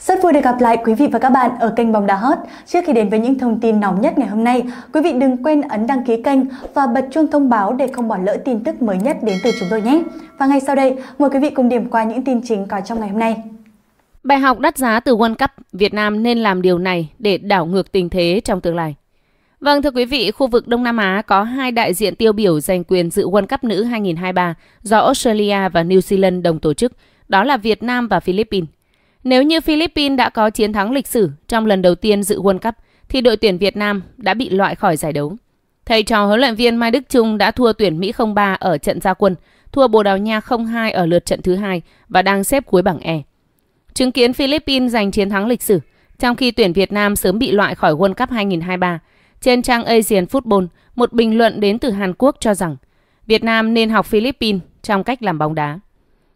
Rất vui được gặp lại quý vị và các bạn ở kênh Bóng Đá Hot. Trước khi đến với những thông tin nóng nhất ngày hôm nay, quý vị đừng quên ấn đăng ký kênh và bật chuông thông báo để không bỏ lỡ tin tức mới nhất đến từ chúng tôi nhé. Và ngay sau đây, mời quý vị cùng điểm qua những tin chính có trong ngày hôm nay. Bài học đắt giá từ World Cup, Việt Nam nên làm điều này để đảo ngược tình thế trong tương lai. Vâng thưa quý vị, khu vực Đông Nam Á có hai đại diện tiêu biểu giành quyền dự World Cup nữ 2023 do Australia và New Zealand đồng tổ chức, đó là Việt Nam và Philippines. Nếu như Philippines đã có chiến thắng lịch sử trong lần đầu tiên dự World Cup, thì đội tuyển Việt Nam đã bị loại khỏi giải đấu. Thầy trò huấn luyện viên Mai Đức Trung đã thua tuyển Mỹ 0-3 ở trận gia quân, thua Bồ Đào Nha 0-2 ở lượt trận thứ hai và đang xếp cuối bảng E. Chứng kiến Philippines giành chiến thắng lịch sử, trong khi tuyển Việt Nam sớm bị loại khỏi World Cup 2023, trên trang Asian Football, một bình luận đến từ Hàn Quốc cho rằng Việt Nam nên học Philippines trong cách làm bóng đá.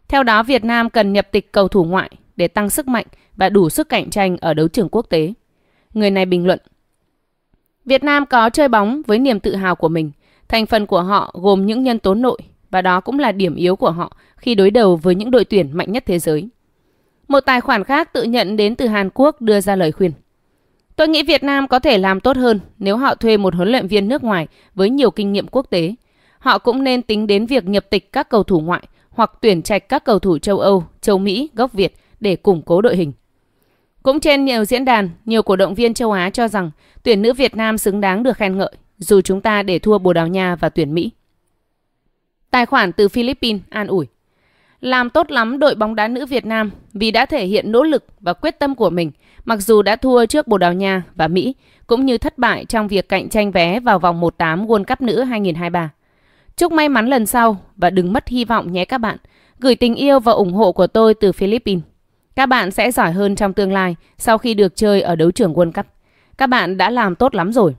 Theo đó, Việt Nam cần nhập tịch cầu thủ ngoại để tăng sức mạnh và đủ sức cạnh tranh ở đấu trường quốc tế. Người này bình luận, Việt Nam có chơi bóng với niềm tự hào của mình. Thành phần của họ gồm những nhân tố nội và đó cũng là điểm yếu của họ khi đối đầu với những đội tuyển mạnh nhất thế giới. Một tài khoản khác tự nhận đến từ Hàn Quốc đưa ra lời khuyên. Tôi nghĩ Việt Nam có thể làm tốt hơn nếu họ thuê một huấn luyện viên nước ngoài với nhiều kinh nghiệm quốc tế. Họ cũng nên tính đến việc nhập tịch các cầu thủ ngoại hoặc tuyển trạch các cầu thủ châu Âu, châu Mỹ, gốc Việt để củng cố đội hình. Cũng trên nhiều diễn đàn, nhiều cổ động viên châu Á cho rằng tuyển nữ Việt Nam xứng đáng được khen ngợi dù chúng ta để thua Bồ Đào Nha và tuyển Mỹ. Tài khoản từ Philippines an ủi. Làm tốt lắm đội bóng đá nữ Việt Nam vì đã thể hiện nỗ lực và quyết tâm của mình mặc dù đã thua trước Bồ Đào Nha và Mỹ cũng như thất bại trong việc cạnh tranh vé vào vòng 1/8 World Cup nữ 2023. Chúc may mắn lần sau và đừng mất hy vọng nhé các bạn. Gửi tình yêu và ủng hộ của tôi từ Philippines. Các bạn sẽ giỏi hơn trong tương lai sau khi được chơi ở đấu trường World Cup. Các bạn đã làm tốt lắm rồi.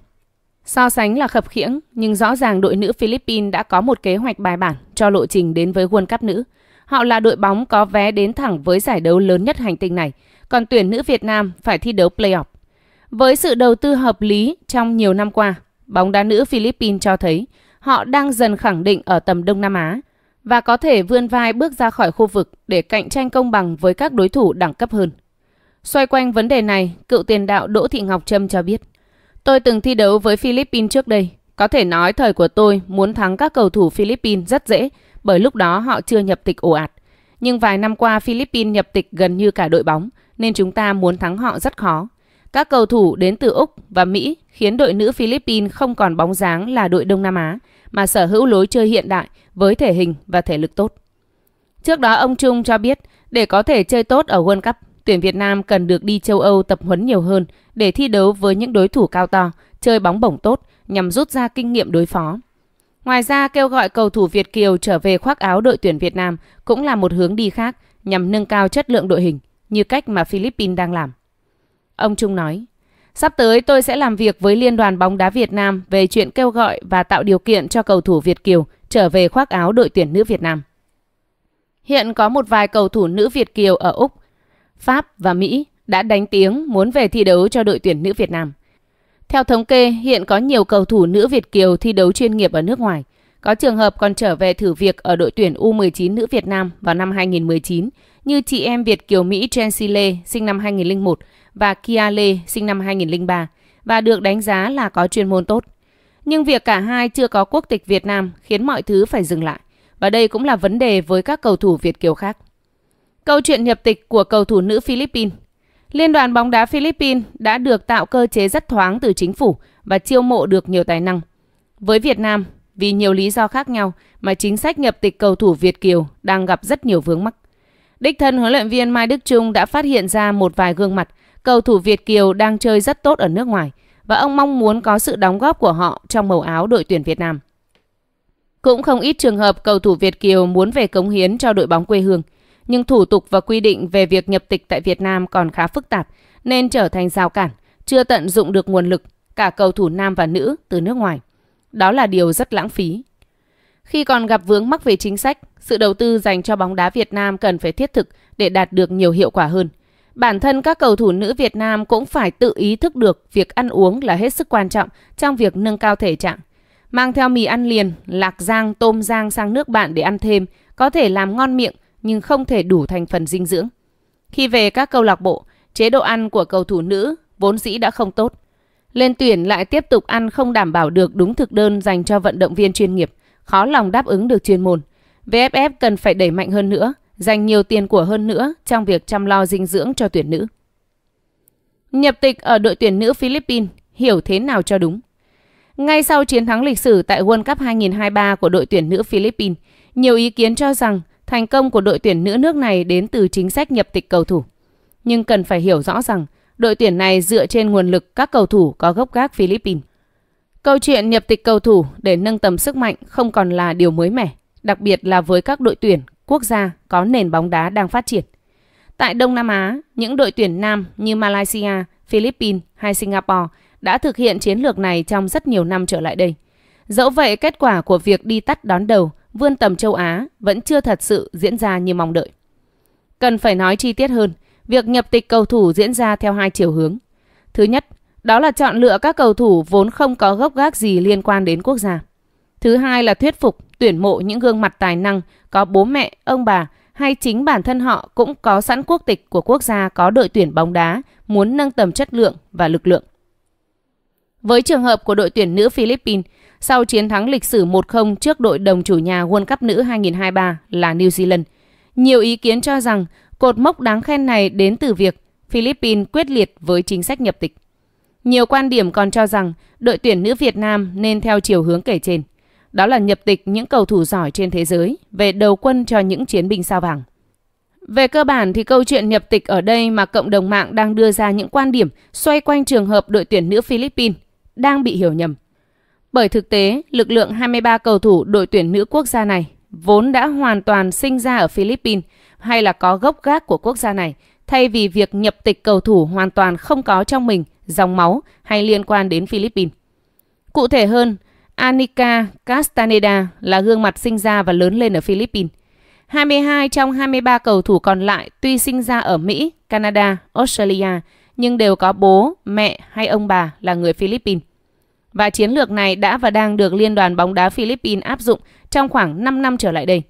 So sánh là khập khiễng, nhưng rõ ràng đội nữ Philippines đã có một kế hoạch bài bản cho lộ trình đến với World Cup nữ. Họ là đội bóng có vé đến thẳng với giải đấu lớn nhất hành tinh này, còn tuyển nữ Việt Nam phải thi đấu playoff. Với sự đầu tư hợp lý trong nhiều năm qua, bóng đá nữ Philippines cho thấy họ đang dần khẳng định ở tầm Đông Nam Á và có thể vươn vai bước ra khỏi khu vực để cạnh tranh công bằng với các đối thủ đẳng cấp hơn. Xoay quanh vấn đề này, cựu tiền đạo Đỗ Thị Ngọc Trâm cho biết, Tôi từng thi đấu với Philippines trước đây. Có thể nói thời của tôi muốn thắng các cầu thủ Philippines rất dễ bởi lúc đó họ chưa nhập tịch ồ ạt. Nhưng vài năm qua Philippines nhập tịch gần như cả đội bóng nên chúng ta muốn thắng họ rất khó. Các cầu thủ đến từ Úc và Mỹ khiến đội nữ Philippines không còn bóng dáng là đội Đông Nam Á mà sở hữu lối chơi hiện đại với thể hình và thể lực tốt. Trước đó ông Trung cho biết để có thể chơi tốt ở World Cup, tuyển Việt Nam cần được đi châu Âu tập huấn nhiều hơn để thi đấu với những đối thủ cao to, chơi bóng bổng tốt nhằm rút ra kinh nghiệm đối phó. Ngoài ra, kêu gọi cầu thủ Việt Kiều trở về khoác áo đội tuyển Việt Nam cũng là một hướng đi khác nhằm nâng cao chất lượng đội hình, như cách mà Philippines đang làm. Ông Trung nói, Sắp tới tôi sẽ làm việc với Liên đoàn bóng đá Việt Nam về chuyện kêu gọi và tạo điều kiện cho cầu thủ Việt Kiều trở về khoác áo đội tuyển nữ Việt Nam. Hiện có một vài cầu thủ nữ Việt Kiều ở Úc, Pháp và Mỹ đã đánh tiếng muốn về thi đấu cho đội tuyển nữ Việt Nam. Theo thống kê, hiện có nhiều cầu thủ nữ Việt Kiều thi đấu chuyên nghiệp ở nước ngoài. Có trường hợp còn trở về thử việc ở đội tuyển U19 nữ Việt Nam vào năm 2019 như chị em Việt kiều Mỹ Chelsea Lê sinh năm 2001 và Kia Lê sinh năm 2003 và được đánh giá là có chuyên môn tốt. Nhưng việc cả hai chưa có quốc tịch Việt Nam khiến mọi thứ phải dừng lại và đây cũng là vấn đề với các cầu thủ Việt kiều khác. Câu chuyện nhập tịch của cầu thủ nữ Philippines Liên đoàn bóng đá Philippines đã được tạo cơ chế rất thoáng từ chính phủ và chiêu mộ được nhiều tài năng. Với Việt Nam, vì nhiều lý do khác nhau mà chính sách nhập tịch cầu thủ Việt Kiều đang gặp rất nhiều vướng mắc. Đích thân huấn luyện viên Mai Đức Trung đã phát hiện ra một vài gương mặt cầu thủ Việt Kiều đang chơi rất tốt ở nước ngoài và ông mong muốn có sự đóng góp của họ trong màu áo đội tuyển Việt Nam. Cũng không ít trường hợp cầu thủ Việt Kiều muốn về cống hiến cho đội bóng quê hương, nhưng thủ tục và quy định về việc nhập tịch tại Việt Nam còn khá phức tạp nên trở thành rào cản, chưa tận dụng được nguồn lực cả cầu thủ nam và nữ từ nước ngoài. Đó là điều rất lãng phí. Khi còn gặp vướng mắc về chính sách, sự đầu tư dành cho bóng đá Việt Nam cần phải thiết thực để đạt được nhiều hiệu quả hơn. Bản thân các cầu thủ nữ Việt Nam cũng phải tự ý thức được việc ăn uống là hết sức quan trọng trong việc nâng cao thể trạng. Mang theo mì ăn liền, lạc rang, tôm rang sang nước bạn để ăn thêm, có thể làm ngon miệng nhưng không thể đủ thành phần dinh dưỡng. Khi về các câu lạc bộ, chế độ ăn của cầu thủ nữ vốn dĩ đã không tốt. Lên tuyển lại tiếp tục ăn không đảm bảo được đúng thực đơn dành cho vận động viên chuyên nghiệp – khó lòng đáp ứng được chuyên môn. VFF cần phải đẩy mạnh hơn nữa, dành nhiều tiền của hơn nữa trong việc chăm lo dinh dưỡng cho tuyển nữ. Nhập tịch ở đội tuyển nữ Philippines, hiểu thế nào cho đúng. Ngay sau chiến thắng lịch sử tại World Cup 2023 của đội tuyển nữ Philippines, nhiều ý kiến cho rằng thành công của đội tuyển nữ nước này đến từ chính sách nhập tịch cầu thủ. Nhưng cần phải hiểu rõ rằng đội tuyển này dựa trên nguồn lực các cầu thủ có gốc gác Philippines. Câu chuyện nhập tịch cầu thủ để nâng tầm sức mạnh không còn là điều mới mẻ, đặc biệt là với các đội tuyển, quốc gia có nền bóng đá đang phát triển. Tại Đông Nam Á, những đội tuyển nam như Malaysia, Philippines hay Singapore đã thực hiện chiến lược này trong rất nhiều năm trở lại đây. Dẫu vậy, kết quả của việc đi tắt đón đầu, vươn tầm châu Á vẫn chưa thật sự diễn ra như mong đợi. Cần phải nói chi tiết hơn, việc nhập tịch cầu thủ diễn ra theo hai chiều hướng. Thứ nhất, đó là chọn lựa các cầu thủ vốn không có gốc gác gì liên quan đến quốc gia. Thứ hai là thuyết phục, tuyển mộ những gương mặt tài năng có bố mẹ, ông bà hay chính bản thân họ cũng có sẵn quốc tịch của quốc gia có đội tuyển bóng đá muốn nâng tầm chất lượng và lực lượng. Với trường hợp của đội tuyển nữ Philippines, sau chiến thắng lịch sử 1-0 trước đội đồng chủ nhà World Cup nữ 2023 là New Zealand, nhiều ý kiến cho rằng cột mốc đáng khen này đến từ việc Philippines quyết liệt với chính sách nhập tịch. Nhiều quan điểm còn cho rằng đội tuyển nữ Việt Nam nên theo chiều hướng kể trên. Đó là nhập tịch những cầu thủ giỏi trên thế giới về đầu quân cho những chiến binh sao vàng. Về cơ bản thì câu chuyện nhập tịch ở đây mà cộng đồng mạng đang đưa ra những quan điểm xoay quanh trường hợp đội tuyển nữ Philippines đang bị hiểu nhầm. Bởi thực tế, lực lượng 23 cầu thủ đội tuyển nữ quốc gia này vốn đã hoàn toàn sinh ra ở Philippines hay là có gốc gác của quốc gia này, thay vì việc nhập tịch cầu thủ hoàn toàn không có trong mình dòng máu hay liên quan đến Philippines. Cụ thể hơn, Anika Castaneda là gương mặt sinh ra và lớn lên ở Philippines. 22 trong 23 cầu thủ còn lại tuy sinh ra ở Mỹ, Canada, Australia nhưng đều có bố, mẹ hay ông bà là người Philippines. Và chiến lược này đã và đang được Liên đoàn bóng đá Philippines áp dụng trong khoảng 5 năm trở lại đây,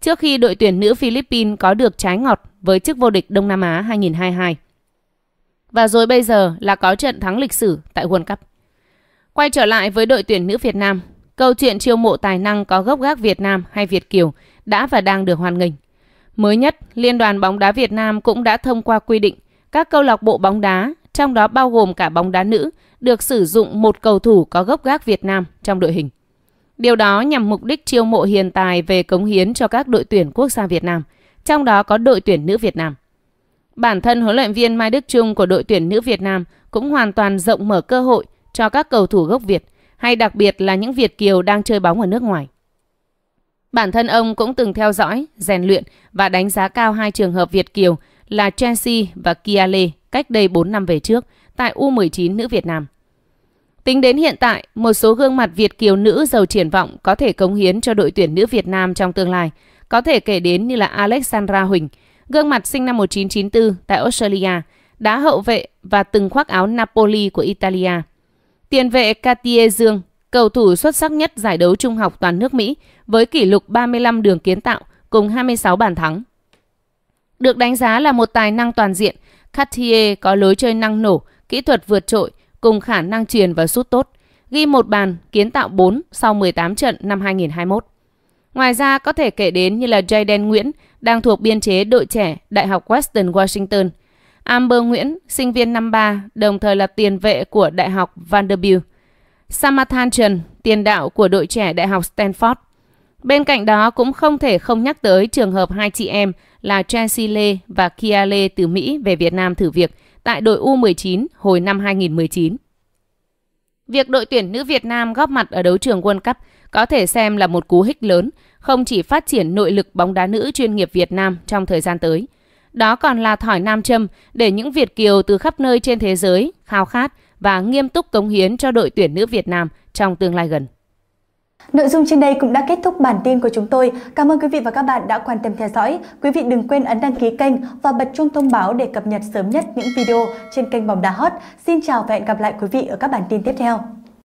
trước khi đội tuyển nữ Philippines có được trái ngọt với chức vô địch Đông Nam Á 2022. Và rồi bây giờ là có trận thắng lịch sử tại World Cup. Quay trở lại với đội tuyển nữ Việt Nam, câu chuyện chiêu mộ tài năng có gốc gác Việt Nam hay Việt Kiều đã và đang được hoan nghênh. Mới nhất, Liên đoàn bóng đá Việt Nam cũng đã thông qua quy định các câu lạc bộ bóng đá, trong đó bao gồm cả bóng đá nữ, được sử dụng một cầu thủ có gốc gác Việt Nam trong đội hình. Điều đó nhằm mục đích chiêu mộ hiền tài về cống hiến cho các đội tuyển quốc gia Việt Nam, trong đó có đội tuyển nữ Việt Nam. Bản thân huấn luyện viên Mai Đức Trung của đội tuyển nữ Việt Nam cũng hoàn toàn rộng mở cơ hội cho các cầu thủ gốc Việt hay đặc biệt là những Việt Kiều đang chơi bóng ở nước ngoài. Bản thân ông cũng từng theo dõi, rèn luyện và đánh giá cao hai trường hợp Việt Kiều là Chelsea và Kiale cách đây 4 năm về trước tại U19 nữ Việt Nam. Tính đến hiện tại, một số gương mặt Việt Kiều nữ giàu triển vọng có thể cống hiến cho đội tuyển nữ Việt Nam trong tương lai. Có thể kể đến như là Alexandra Huỳnh, gương mặt sinh năm 1994 tại Australia, đá hậu vệ và từng khoác áo Napoli của Italia. Tiền vệ Cartier Dương, cầu thủ xuất sắc nhất giải đấu trung học toàn nước Mỹ với kỷ lục 35 đường kiến tạo cùng 26 bàn thắng. Được đánh giá là một tài năng toàn diện, Cartier có lối chơi năng nổ, kỹ thuật vượt trội cùng khả năng truyền và sút tốt, ghi một bàn, kiến tạo 4 sau 18 trận năm 2021. Ngoài ra có thể kể đến như là jayden Nguyễn đang thuộc biên chế đội trẻ Đại học Western Washington, Amber Nguyễn, sinh viên năm 3, đồng thời là tiền vệ của Đại học Vanderbilt, Samathan Trần, tiền đạo của đội trẻ Đại học Stanford. Bên cạnh đó cũng không thể không nhắc tới trường hợp hai chị em là Chelsea Lê và Kia Lê từ Mỹ về Việt Nam thử việc tại đội U19 hồi năm 2019. Việc đội tuyển nữ Việt Nam góp mặt ở đấu trường World Cup có thể xem là một cú hích lớn, không chỉ phát triển nội lực bóng đá nữ chuyên nghiệp Việt Nam trong thời gian tới. Đó còn là thỏi nam châm để những Việt Kiều từ khắp nơi trên thế giới khao khát và nghiêm túc cống hiến cho đội tuyển nữ Việt Nam trong tương lai gần. Nội dung trên đây cũng đã kết thúc bản tin của chúng tôi. Cảm ơn quý vị và các bạn đã quan tâm theo dõi. Quý vị đừng quên ấn đăng ký kênh và bật chuông thông báo để cập nhật sớm nhất những video trên kênh Bóng Đá Hot. Xin chào và hẹn gặp lại quý vị ở các bản tin tiếp theo.